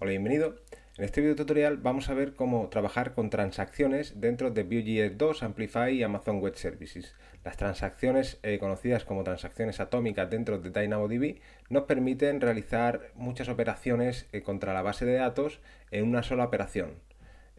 Hola, bienvenido. En este video tutorial vamos a ver cómo trabajar con transacciones dentro de Vue.js 2, Amplify y Amazon Web Services. Las transacciones eh, conocidas como transacciones atómicas dentro de DynamoDB nos permiten realizar muchas operaciones eh, contra la base de datos en una sola operación,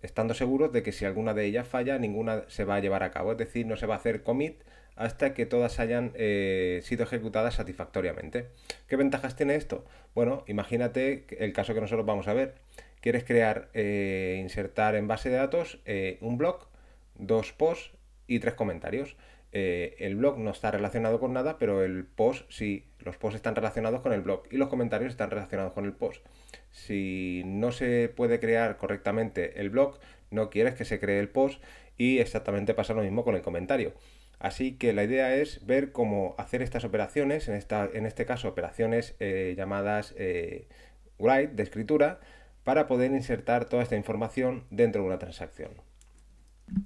estando seguros de que si alguna de ellas falla, ninguna se va a llevar a cabo, es decir, no se va a hacer commit hasta que todas hayan eh, sido ejecutadas satisfactoriamente. ¿Qué ventajas tiene esto? Bueno, imagínate el caso que nosotros vamos a ver. Quieres crear, eh, insertar en base de datos eh, un blog, dos posts y tres comentarios. el blog no está relacionado con nada, pero el post sí. Los posts están relacionados con el blog y los comentarios están relacionados con el post. Si no se puede crear correctamente el blog, no quieres que se cree el post y exactamente pasa lo mismo con el comentario. Así que la idea es ver cómo hacer estas operaciones, en, este caso operaciones eh, llamadas eh, write de escritura, para poder insertar toda esta información dentro de una transacción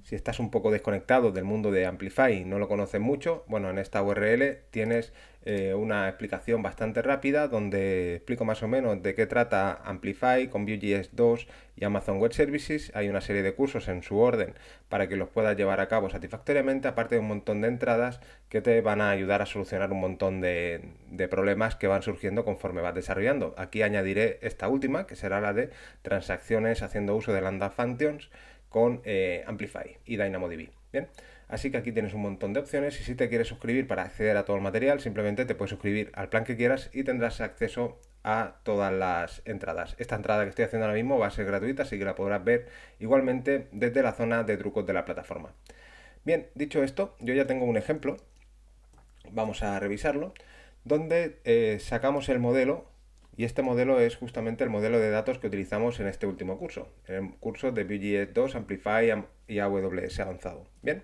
si estás un poco desconectado del mundo de Amplify y no lo conoces mucho, bueno, en esta URL tienes eh, una explicación bastante rápida donde explico más o menos de qué trata Amplify con Vue.js 2 y Amazon Web Services. Hay una serie de cursos en su orden para que los puedas llevar a cabo satisfactoriamente, aparte de un montón de entradas que te van a ayudar a solucionar un montón de, problemas que van surgiendo conforme vas desarrollando. Aquí añadiré esta última, que será la de transacciones haciendo uso de lambda functions con eh, Amplify y DynamoDB. Bien, así que aquí tienes un montón de opciones y si te quieres suscribir para acceder a todo el material, simplemente te puedes suscribir al plan que quieras y tendrás acceso a todas las entradas. Esta entrada que estoy haciendo ahora mismo va a ser gratuita, así que la podrás ver igualmente desde la zona de trucos de la plataforma. Bien, dicho esto, yo ya tengo un ejemplo, vamos a revisarlo, donde eh, sacamos el modelo y este modelo es justamente el modelo de datos que utilizamos en este último curso, en el curso de Vue.js 2, Amplify y AWS avanzado. Bien,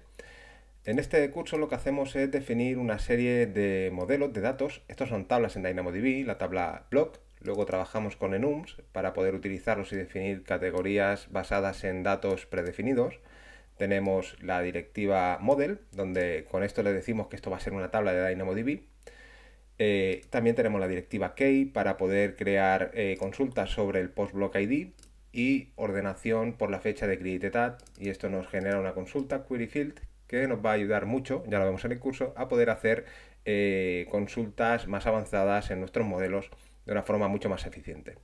en este curso lo que hacemos es definir una serie de modelos de datos. Estos son tablas en DynamoDB, la tabla block. Luego trabajamos con enums para poder utilizarlos y definir categorías basadas en datos predefinidos. Tenemos la directiva model, donde con esto le decimos que esto va a ser una tabla de DynamoDB eh, también tenemos la directiva key para poder crear eh, consultas sobre el post-block ID y ordenación por la fecha de created y esto nos genera una consulta query field que nos va a ayudar mucho, ya lo vemos en el curso, a poder hacer eh, consultas más avanzadas en nuestros modelos de una forma mucho más eficiente.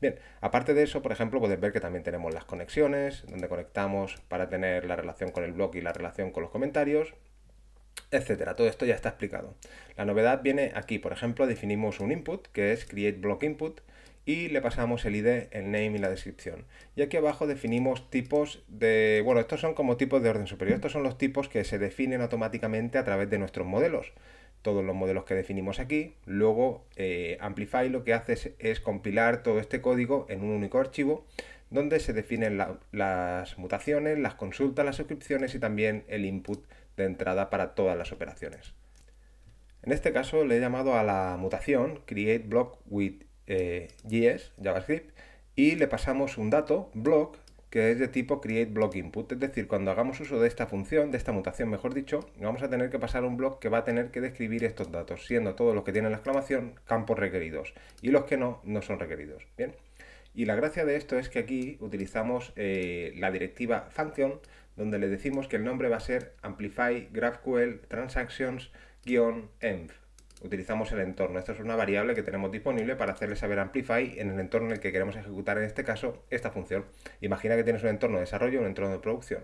Bien, aparte de eso, por ejemplo, podéis ver que también tenemos las conexiones, donde conectamos para tener la relación con el blog y la relación con los comentarios, etcétera. Todo esto ya está explicado. La novedad viene aquí, por ejemplo, definimos un input que es create block input y le pasamos el id, el name y la descripción. Y aquí abajo definimos tipos de, bueno, estos son como tipos de orden superior, estos son los tipos que se definen automáticamente a través de nuestros modelos. Todos los modelos que definimos aquí, luego eh, Amplify lo que hace es, compilar todo este código en un único archivo donde se definen las mutaciones, las consultas, las suscripciones y también el input de entrada para todas las operaciones. En este caso le he llamado a la mutación create block with eh, JavaScript, y le pasamos un dato, block, que es de tipo create block input. Es decir, cuando hagamos uso de esta función, de esta mutación, mejor dicho, vamos a tener que pasar un block que va a tener que describir estos datos, siendo todos los que tienen la exclamación campos requeridos y los que no, no son requeridos. Bien. Y la gracia de esto es que aquí utilizamos eh, la directiva function donde le decimos que el nombre va a ser Amplify GraphQL Transactions-env. Utilizamos el entorno. Esto es una variable que tenemos disponible para hacerle saber Amplify en el entorno en el que queremos ejecutar, en este caso, esta función. Imagina que tienes un entorno de desarrollo y un entorno de producción.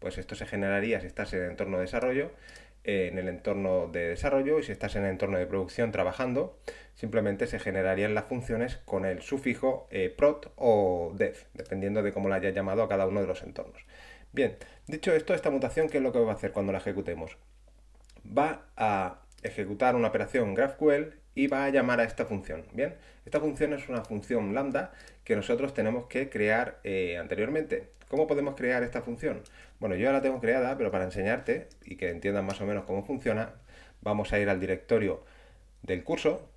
Pues esto se generaría si estás en el entorno de desarrollo, en el entorno de desarrollo y si estás en el entorno de producción trabajando, simplemente se generarían las funciones con el sufijo eh, prod o dev, dependiendo de cómo la hayas llamado a cada uno de los entornos. Bien, dicho esto, esta mutación, ¿qué es lo que va a hacer cuando la ejecutemos? Va a ejecutar una operación GraphQL y va a llamar a esta función. Bien, esta función es una función lambda que nosotros tenemos que crear eh, anteriormente. ¿Cómo podemos crear esta función? Bueno, yo ya la tengo creada, pero para enseñarte y que entiendas más o menos cómo funciona, vamos a ir al directorio del curso,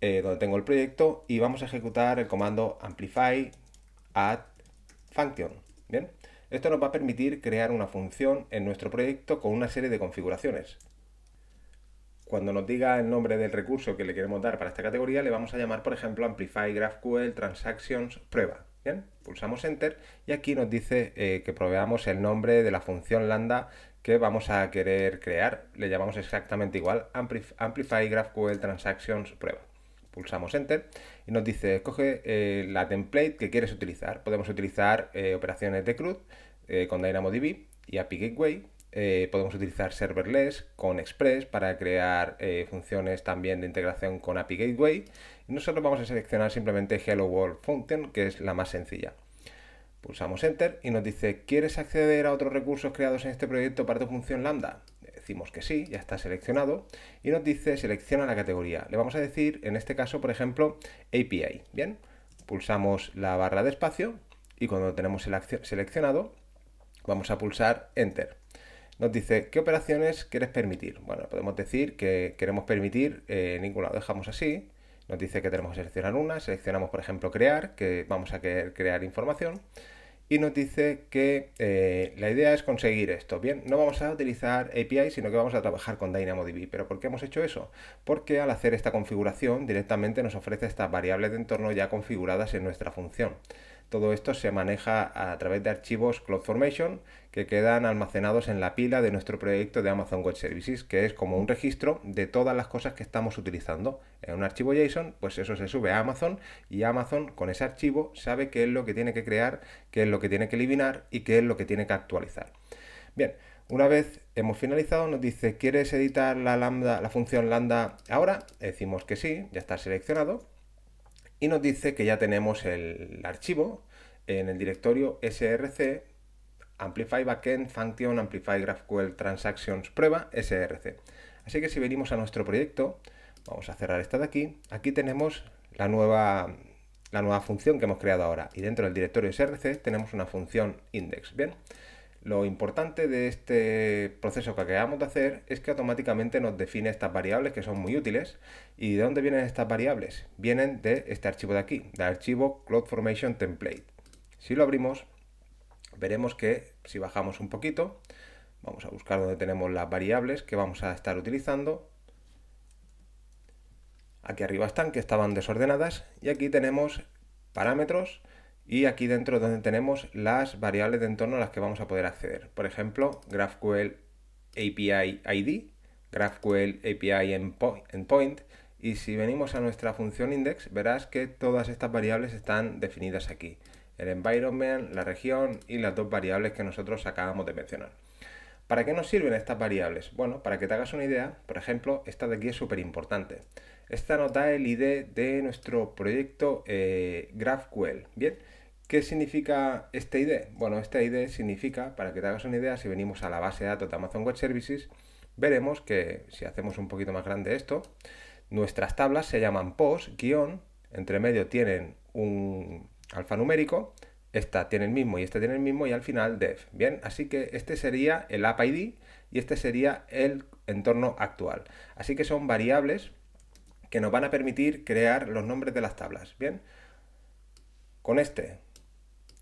eh, donde tengo el proyecto, y vamos a ejecutar el comando amplify add function. Bien, esto nos va a permitir crear una función en nuestro proyecto con una serie de configuraciones. Cuando nos diga el nombre del recurso que le queremos dar para esta categoría, le vamos a llamar, por ejemplo, Amplify GraphQL Transactions Prueba. Bien, pulsamos Enter y aquí nos dice eh, que proveamos el nombre de la función lambda que vamos a querer crear. Le llamamos exactamente igual Amplify GraphQL Transactions Prueba pulsamos Enter y nos dice, escoge eh, la template que quieres utilizar. Podemos utilizar eh, operaciones de CRUD eh, con DynamoDB y API Gateway. Eh, podemos utilizar serverless con Express para crear funciones también de integración con API Gateway. Y nosotros vamos a seleccionar simplemente Hello World Function, que es la más sencilla. Pulsamos Enter y nos dice, ¿quieres acceder a otros recursos creados en este proyecto para tu función Lambda? decimos que sí, ya está seleccionado, y nos dice selecciona la categoría. Le vamos a decir, en este caso, por ejemplo, API. Bien, pulsamos la barra de espacio y cuando tenemos tenemos seleccionado, vamos a pulsar Enter. Nos dice, ¿qué operaciones quieres permitir? Bueno, podemos decir que queremos permitir eh, ninguna, dejamos así. Nos dice que tenemos que seleccionar una, seleccionamos, por ejemplo, crear, que vamos a querer crear información y nos dice que eh, la idea es conseguir esto. Bien, no vamos a utilizar API, sino que vamos a trabajar con DynamoDB. ¿Pero por qué hemos hecho eso? Porque al hacer esta configuración directamente nos ofrece estas variables de entorno ya configuradas en nuestra función. Todo esto se maneja a través de archivos CloudFormation que quedan almacenados en la pila de nuestro proyecto de Amazon Web Services, que es como un registro de todas las cosas que estamos utilizando. En un archivo JSON, pues eso se sube a Amazon y Amazon con ese archivo sabe qué es lo que tiene que crear, qué es lo que tiene que eliminar y qué es lo que tiene que actualizar. Bien, una vez hemos finalizado, nos dice, ¿quieres editar la, lambda, la función lambda ahora? Decimos que sí, ya está seleccionado. Y nos dice que ya tenemos el archivo en el directorio src Amplify Backend Function Amplify GraphQL Transactions Prueba SRC. Así que si venimos a nuestro proyecto, vamos a cerrar esta de aquí, aquí tenemos la nueva, la nueva función que hemos creado ahora y dentro del directorio SRC tenemos una función index. Bien, lo importante de este proceso que acabamos de hacer es que automáticamente nos define estas variables que son muy útiles. ¿Y de dónde vienen estas variables? Vienen de este archivo de aquí, del archivo CloudFormation Template. Si lo abrimos, veremos que si bajamos un poquito, vamos a buscar donde tenemos las variables que vamos a estar utilizando. Aquí arriba están, que estaban desordenadas, y aquí tenemos parámetros y aquí dentro donde tenemos las variables de entorno a las que vamos a poder acceder. Por ejemplo, GraphQL API ID, GraphQL API Endpoint, y si venimos a nuestra función index, verás que todas estas variables están definidas aquí el environment, la región y las dos variables que nosotros acabamos de mencionar. ¿Para qué nos sirven estas variables? Bueno, para que te hagas una idea, por ejemplo, esta de aquí es súper importante. Esta nos da el ID de nuestro proyecto eh, GraphQL. Bien, ¿qué significa este ID? Bueno, este ID significa, para que te hagas una idea, si venimos a la base de datos de Amazon Web Services, veremos que si hacemos un poquito más grande esto, nuestras tablas se llaman post, guión, entre medio tienen un, alfanumérico, esta tiene el mismo y este tiene el mismo y al final def. Bien, así que este sería el app ID y este sería el entorno actual. Así que son variables que nos van a permitir crear los nombres de las tablas. Bien, con este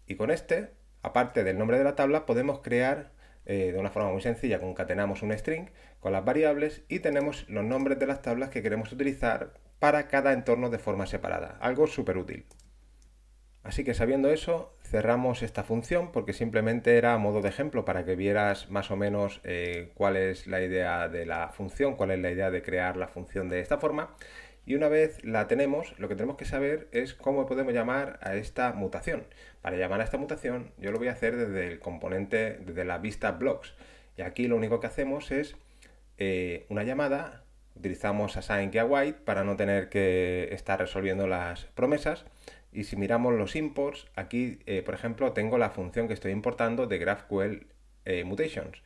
y con este, aparte del nombre de la tabla, podemos crear eh, de una forma muy sencilla, concatenamos un string con las variables y tenemos los nombres de las tablas que queremos utilizar para cada entorno de forma separada. Algo súper útil. Así que sabiendo eso, cerramos esta función porque simplemente era a modo de ejemplo para que vieras más o menos eh, cuál es la idea de la función, cuál es la idea de crear la función de esta forma. Y una vez la tenemos, lo que tenemos que saber es cómo podemos llamar a esta mutación. Para llamar a esta mutación, yo lo voy a hacer desde el componente, desde la vista blocks. Y aquí lo único que hacemos es eh, una llamada, utilizamos Sign key a white para no tener que estar resolviendo las promesas y si miramos los imports, aquí, eh, por ejemplo, tengo la función que estoy importando de GraphQL eh, Mutations.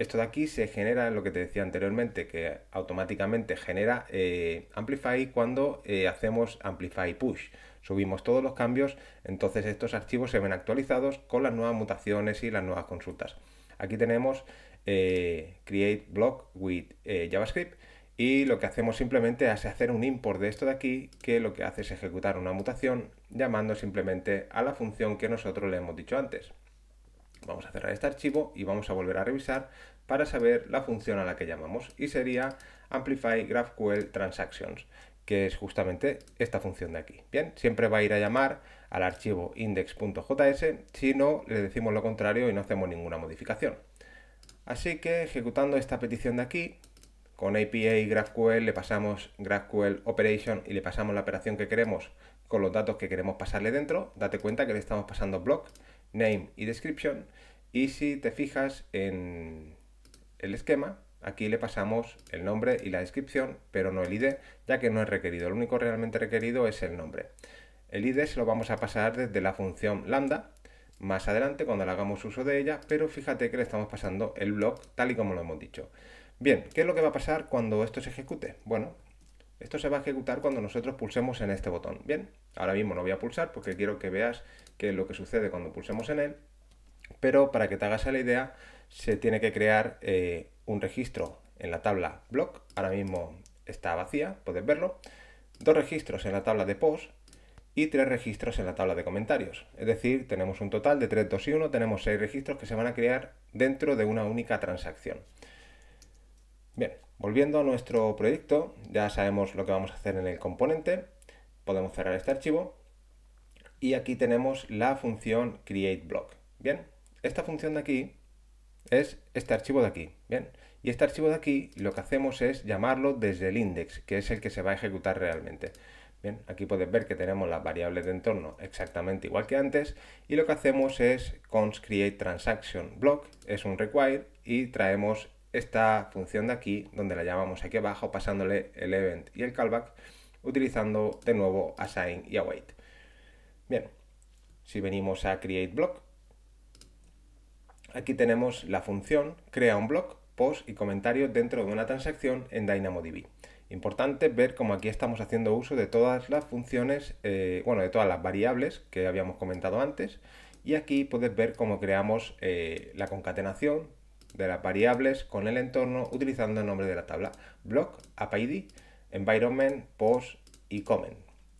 Esto de aquí se genera, lo que te decía anteriormente, que automáticamente genera eh, Amplify cuando hacemos Amplify Push. Subimos todos los cambios, entonces estos archivos se ven actualizados con las nuevas mutaciones y las nuevas consultas. Aquí tenemos Create Block with JavaScript y lo que hacemos simplemente es hacer un import de esto de aquí que lo que hace es ejecutar una mutación llamando simplemente a la función que nosotros le hemos dicho antes. Vamos a cerrar este archivo y vamos a volver a revisar para saber la función a la que llamamos y sería amplify GraphQL transactions que es justamente esta función de aquí. Bien, siempre va a ir a llamar al archivo index.js si no le decimos lo contrario y no hacemos ninguna modificación. Así que ejecutando esta petición de aquí con API y GraphQL le pasamos GraphQL Operation y le pasamos la operación que queremos con los datos que queremos pasarle dentro, date cuenta que le estamos pasando block, name y description. Y si te fijas en el esquema, aquí le pasamos el nombre y la descripción, pero no el ID, ya que no es requerido. Lo único realmente requerido es el nombre. El ID se lo vamos a pasar desde la función lambda más adelante cuando le hagamos uso de ella, pero fíjate que le estamos pasando el block tal y como lo hemos dicho. Bien, ¿qué es lo que va a pasar cuando esto se ejecute? Bueno, esto se va a ejecutar cuando nosotros pulsemos en este botón. Bien, ahora mismo no voy a pulsar porque quiero que veas qué es lo que sucede cuando pulsemos en él, pero para que te hagas la idea, se tiene que crear eh, un registro en la tabla block, ahora mismo está vacía, puedes verlo, dos registros en la tabla de post y tres registros en la tabla de comentarios. Es decir, tenemos un total de 3, 2 y 1, tenemos seis registros que se van a crear dentro de una única transacción. Bien, volviendo a nuestro proyecto, ya sabemos lo que vamos a hacer en el componente. Podemos cerrar este archivo. Y aquí tenemos la función createBlock. Bien, esta función de aquí es este archivo de aquí. Bien, y este archivo de aquí lo que hacemos es llamarlo desde el index, que es el que se va a ejecutar realmente. Bien, aquí puedes ver que tenemos las variables de entorno exactamente igual que antes y lo que hacemos es const create transaction block, es un require y traemos esta función de aquí, donde la llamamos aquí abajo, pasándole el event y el callback, utilizando de nuevo assign y await. Bien, si venimos a create block, aquí tenemos la función crea un block, post y comentario dentro de una transacción en DynamoDB. Importante ver cómo aquí estamos haciendo uso de todas las funciones, eh, bueno, de todas las variables que habíamos comentado antes, y aquí puedes ver cómo creamos eh, la concatenación de las variables con el entorno utilizando el nombre de la tabla block, app environment, post y comment.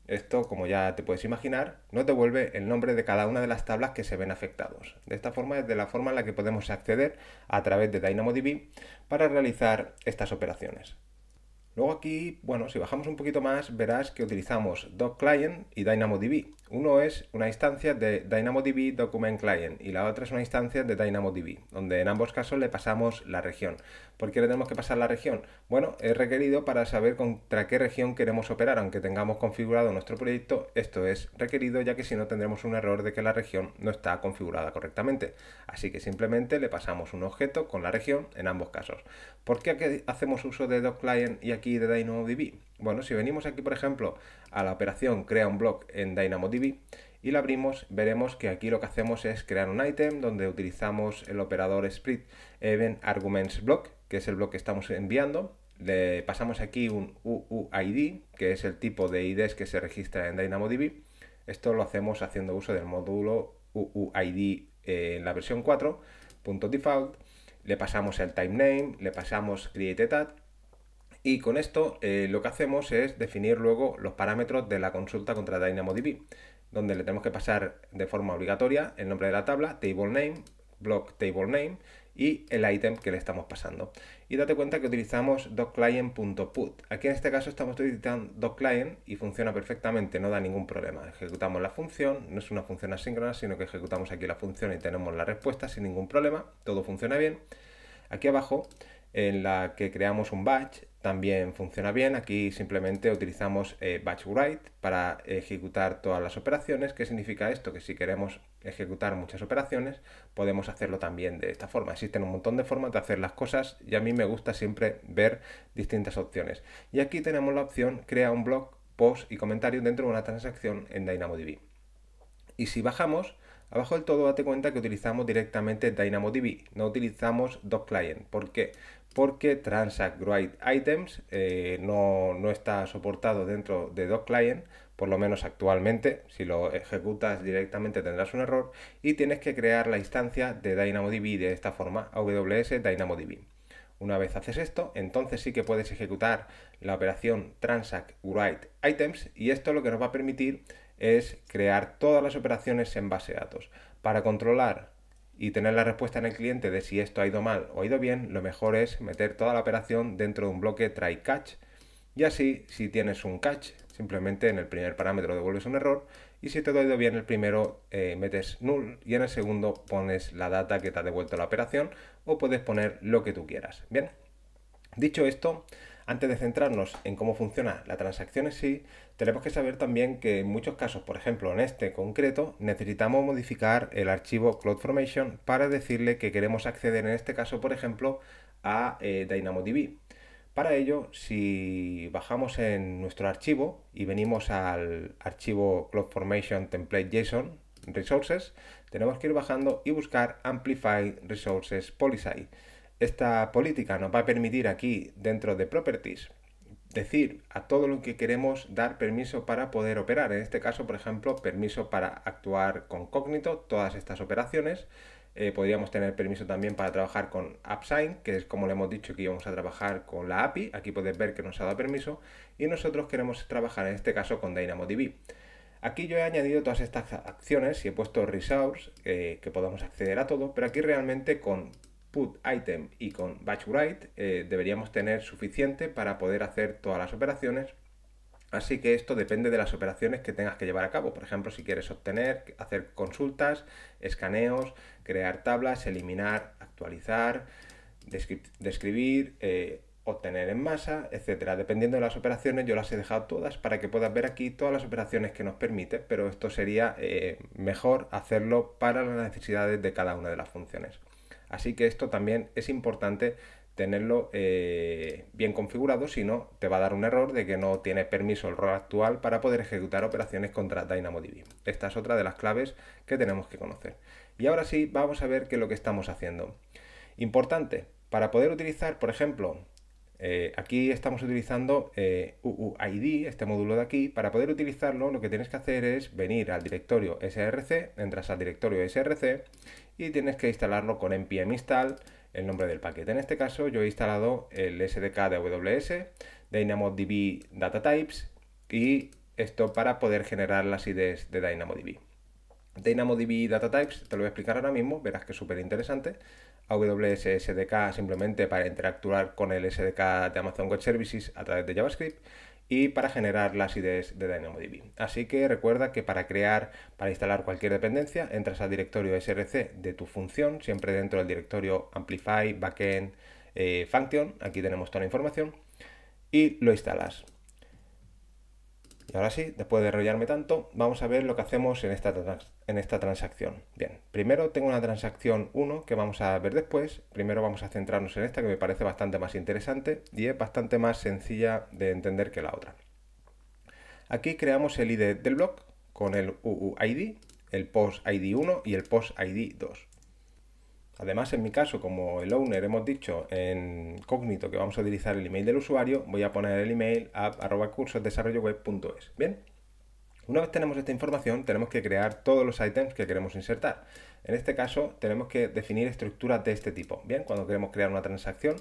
Esto, como ya te puedes imaginar, nos devuelve el nombre de cada una de las tablas que se ven afectados. De esta forma es de la forma en la que podemos acceder a través de DynamoDB para realizar estas operaciones. Luego aquí, bueno, si bajamos un poquito más, verás que utilizamos Doc Client y DynamoDB. Uno es una instancia de DynamoDB Document Client y la otra es una instancia de DynamoDB, donde en ambos casos le pasamos la región. ¿Por qué le tenemos que pasar la región? Bueno, es requerido para saber contra qué región queremos operar, aunque tengamos configurado nuestro proyecto, esto es requerido ya que si no tendremos un error de que la región no está configurada correctamente. Así que simplemente le pasamos un objeto con la región en ambos casos. ¿Por qué hacemos uso de client y aquí de DynamoDB? Bueno, si venimos aquí, por ejemplo, a la operación crea un blog en DynamoDB y la abrimos, veremos que aquí lo que hacemos es crear un item donde utilizamos el operador split event arguments block, que es el bloque que estamos enviando. Le pasamos aquí un UUID, que es el tipo de IDs que se registra en DynamoDB. Esto lo hacemos haciendo uso del módulo UUID eh, en la versión 4.default le pasamos el time name, le pasamos create tab y con esto eh, lo que hacemos es definir luego los parámetros de la consulta contra DynamoDB, donde le tenemos que pasar de forma obligatoria el nombre de la tabla, table name, block table name, y el item que le estamos pasando. Y date cuenta que utilizamos docclient.put. Aquí en este caso estamos utilizando docclient y funciona perfectamente, no da ningún problema. Ejecutamos la función, no es una función asíncrona, sino que ejecutamos aquí la función y tenemos la respuesta sin ningún problema, todo funciona bien. Aquí abajo, en la que creamos un batch, también funciona bien. Aquí simplemente utilizamos eh, batch_write para ejecutar todas las operaciones. ¿Qué significa esto? Que si queremos ejecutar muchas operaciones, podemos hacerlo también de esta forma. Existen un montón de formas de hacer las cosas y a mí me gusta siempre ver distintas opciones. Y aquí tenemos la opción crea un blog, post y comentario dentro de una transacción en DynamoDB. Y si bajamos, abajo del todo date cuenta que utilizamos directamente DynamoDB, no utilizamos DocClient. ¿Por qué? Porque Transact Write Items eh, no, no está soportado dentro de DocClient, por lo menos actualmente, si lo ejecutas directamente tendrás un error y tienes que crear la instancia de DynamoDB de esta forma, AWS DynamoDB. Una vez haces esto, entonces sí que puedes ejecutar la operación transact write items y esto lo que nos va a permitir es crear todas las operaciones en base de datos. Para controlar y tener la respuesta en el cliente de si esto ha ido mal o ha ido bien, lo mejor es meter toda la operación dentro de un bloque try catch y así, si tienes un catch, simplemente en el primer parámetro devuelves un error y si te ha ido bien el primero eh, metes null y en el segundo pones la data que te ha devuelto la operación o puedes poner lo que tú quieras. Bien, dicho esto, antes de centrarnos en cómo funciona la transacción en sí, tenemos que saber también que en muchos casos, por ejemplo en este concreto, necesitamos modificar el archivo CloudFormation para decirle que queremos acceder en este caso, por ejemplo, a eh, DynamoDB. Para ello, si bajamos en nuestro archivo y venimos al archivo CloudFormation Template JSON Resources, tenemos que ir bajando y buscar Amplify Resources Policy. Esta política nos va a permitir aquí, dentro de Properties, decir a todo lo que queremos dar permiso para poder operar. En este caso, por ejemplo, permiso para actuar con cognito, todas estas operaciones, eh, podríamos tener permiso también para trabajar con AppSign, que es como le hemos dicho que íbamos a trabajar con la API. Aquí podéis ver que nos ha dado permiso y nosotros queremos trabajar en este caso con DynamoDB. Aquí yo he añadido todas estas acciones y he puesto resource eh, que podamos acceder a todo, pero aquí realmente con put item y con batch write eh, deberíamos tener suficiente para poder hacer todas las operaciones Así que esto depende de las operaciones que tengas que llevar a cabo. Por ejemplo, si quieres obtener, hacer consultas, escaneos, crear tablas, eliminar, actualizar, describir, eh, obtener en masa, etcétera. Dependiendo de las operaciones, yo las he dejado todas para que puedas ver aquí todas las operaciones que nos permite, pero esto sería eh, mejor hacerlo para las necesidades de cada una de las funciones. Así que esto también es importante tenerlo eh, bien configurado, si no te va a dar un error de que no tiene permiso el rol actual para poder ejecutar operaciones contra DynamoDB. Esta es otra de las claves que tenemos que conocer. Y ahora sí, vamos a ver qué es lo que estamos haciendo. Importante, para poder utilizar, por ejemplo, eh, aquí estamos utilizando eh, UUID, este módulo de aquí, para poder utilizarlo lo que tienes que hacer es venir al directorio src, entras al directorio src y tienes que instalarlo con npm install el nombre del paquete. En este caso yo he instalado el SDK de AWS, DynamoDB Data Types y esto para poder generar las IDs de DynamoDB. DynamoDB Data Types, te lo voy a explicar ahora mismo, verás que es súper interesante. AWS SDK simplemente para interactuar con el SDK de Amazon Web Services a través de JavaScript y para generar las IDs de DynamoDB. Así que recuerda que para crear, para instalar cualquier dependencia, entras al directorio src de tu función, siempre dentro del directorio amplify, backend, eh, function, aquí tenemos toda la información, y lo instalas. Y ahora sí, después de enrollarme tanto, vamos a ver lo que hacemos en esta, transacción. Bien, primero tengo una transacción 1 que vamos a ver después. Primero vamos a centrarnos en esta que me parece bastante más interesante y es bastante más sencilla de entender que la otra. Aquí creamos el ID del blog con el UUID, el post ID 1 y el post ID 2. Además, en mi caso, como el owner hemos dicho en Cognito que vamos a utilizar el email del usuario, voy a poner el email app.cursosdesarrolloweb.es. Bien, una vez tenemos esta información, tenemos que crear todos los items que queremos insertar. En este caso, tenemos que definir estructuras de este tipo. Bien, cuando queremos crear una transacción,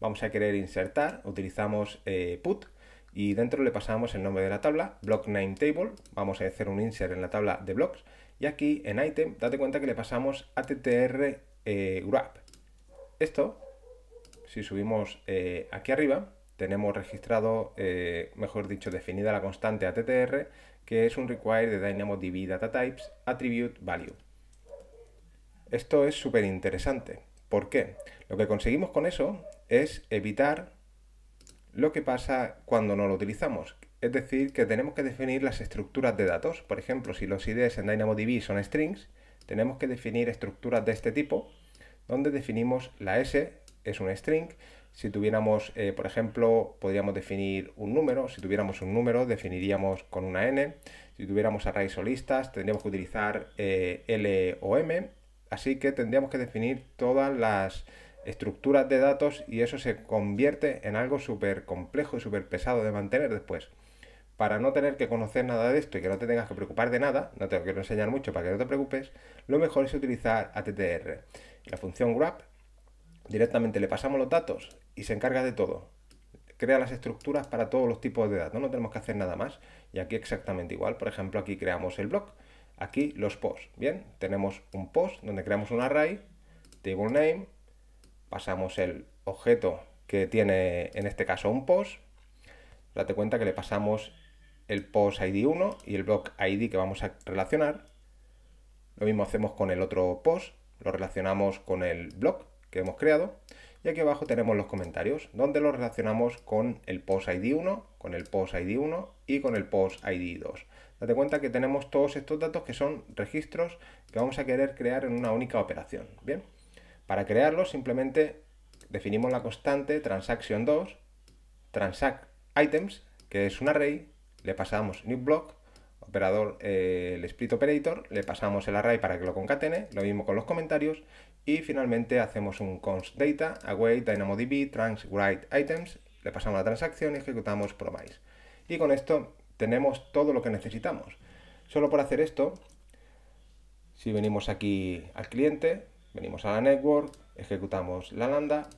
vamos a querer insertar, utilizamos eh, put, y dentro le pasamos el nombre de la tabla, block name table, vamos a hacer un insert en la tabla de blocks y aquí en item date cuenta que le pasamos attr eh, Esto, si subimos eh, aquí arriba, tenemos registrado, eh, mejor dicho, definida la constante ATTR, que es un require de DynamoDB Data Types Attribute Value. Esto es súper interesante. ¿Por qué? Lo que conseguimos con eso es evitar lo que pasa cuando no lo utilizamos. Es decir, que tenemos que definir las estructuras de datos. Por ejemplo, si los IDs en DynamoDB son strings, tenemos que definir estructuras de este tipo, donde definimos la S, es un string. Si tuviéramos, eh, por ejemplo, podríamos definir un número. Si tuviéramos un número, definiríamos con una n. Si tuviéramos arrays o listas, tendríamos que utilizar eh, L o M. Así que tendríamos que definir todas las estructuras de datos y eso se convierte en algo súper complejo y súper pesado de mantener después para no tener que conocer nada de esto y que no te tengas que preocupar de nada, no te quiero enseñar mucho para que no te preocupes, lo mejor es utilizar ATTR. La función grab directamente le pasamos los datos y se encarga de todo. Crea las estructuras para todos los tipos de datos, no tenemos que hacer nada más. Y aquí exactamente igual, por ejemplo, aquí creamos el blog, aquí los posts. Bien, tenemos un post donde creamos un array, table name, pasamos el objeto que tiene en este caso un post, date cuenta que le pasamos el post ID 1 y el block ID que vamos a relacionar. Lo mismo hacemos con el otro post, lo relacionamos con el blog que hemos creado. Y aquí abajo tenemos los comentarios, donde los relacionamos con el post ID 1, con el post ID 1 y con el post ID 2. Date cuenta que tenemos todos estos datos que son registros que vamos a querer crear en una única operación. Bien, para crearlos simplemente definimos la constante transaction 2, transact items, que es un array, le pasamos new block, operador, eh, el split operator, le pasamos el array para que lo concatene, lo mismo con los comentarios, y finalmente hacemos un const data, await, dynamodb, trans, write items, le pasamos la transacción y ejecutamos promise. Y con esto tenemos todo lo que necesitamos. Solo por hacer esto, si venimos aquí al cliente, venimos a la network, ejecutamos la lambda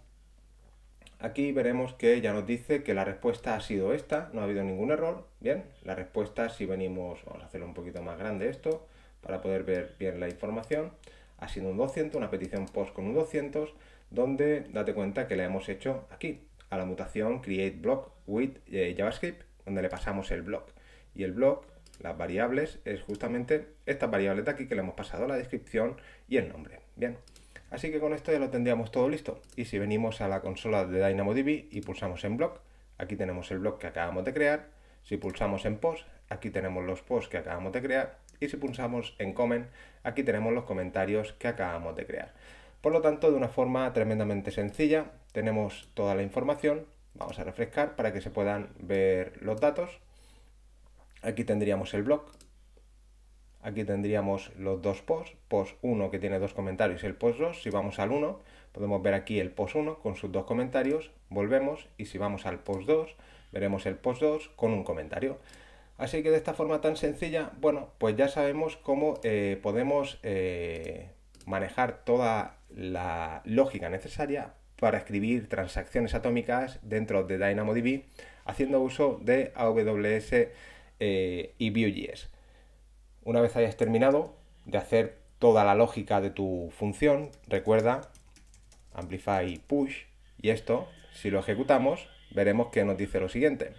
Aquí veremos que ya nos dice que la respuesta ha sido esta, no ha habido ningún error. Bien, la respuesta si venimos, vamos a hacerlo un poquito más grande esto, para poder ver bien la información. Ha sido un 200, una petición post con un 200, donde date cuenta que la hemos hecho aquí, a la mutación create block with eh, JavaScript, donde le pasamos el block. Y el block, las variables, es justamente estas variables de aquí que le hemos pasado la descripción y el nombre. Bien, Así que con esto ya lo tendríamos todo listo. Y si venimos a la consola de DynamoDB y pulsamos en Blog, aquí tenemos el blog que acabamos de crear. Si pulsamos en Post, aquí tenemos los posts que acabamos de crear. Y si pulsamos en Comment, aquí tenemos los comentarios que acabamos de crear. Por lo tanto, de una forma tremendamente sencilla, tenemos toda la información. Vamos a refrescar para que se puedan ver los datos. Aquí tendríamos el blog, Aquí tendríamos los dos posts, post 1 que tiene dos comentarios y el post 2. Si vamos al 1, podemos ver aquí el post 1 con sus dos comentarios, volvemos y si vamos al post 2, veremos el post 2 con un comentario. Así que de esta forma tan sencilla, bueno, pues ya sabemos cómo eh, podemos eh, manejar toda la lógica necesaria para escribir transacciones atómicas dentro de DynamoDB haciendo uso de AWS eh, y Vue.js. Una vez hayas terminado de hacer toda la lógica de tu función, recuerda amplify push y esto, si lo ejecutamos, veremos que nos dice lo siguiente.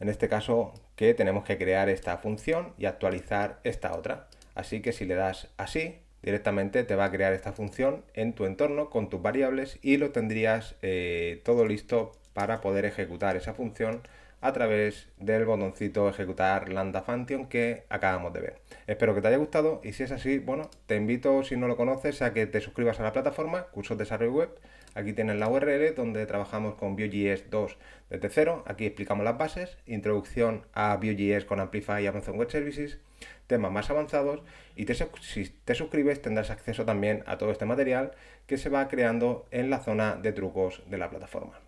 En este caso que tenemos que crear esta función y actualizar esta otra. Así que si le das así, directamente te va a crear esta función en tu entorno con tus variables y lo tendrías eh, todo listo para poder ejecutar esa función a través del botoncito ejecutar lambda function que acabamos de ver. Espero que te haya gustado y si es así, bueno, te invito, si no lo conoces, a que te suscribas a la plataforma Cursos de Desarrollo Web. Aquí tienes la URL donde trabajamos con Vue.js 2 desde cero. Aquí explicamos las bases, introducción a Vue.js con Amplify y Amazon Web Services, temas más avanzados y si te suscribes tendrás acceso también a todo este material que se va creando en la zona de trucos de la plataforma.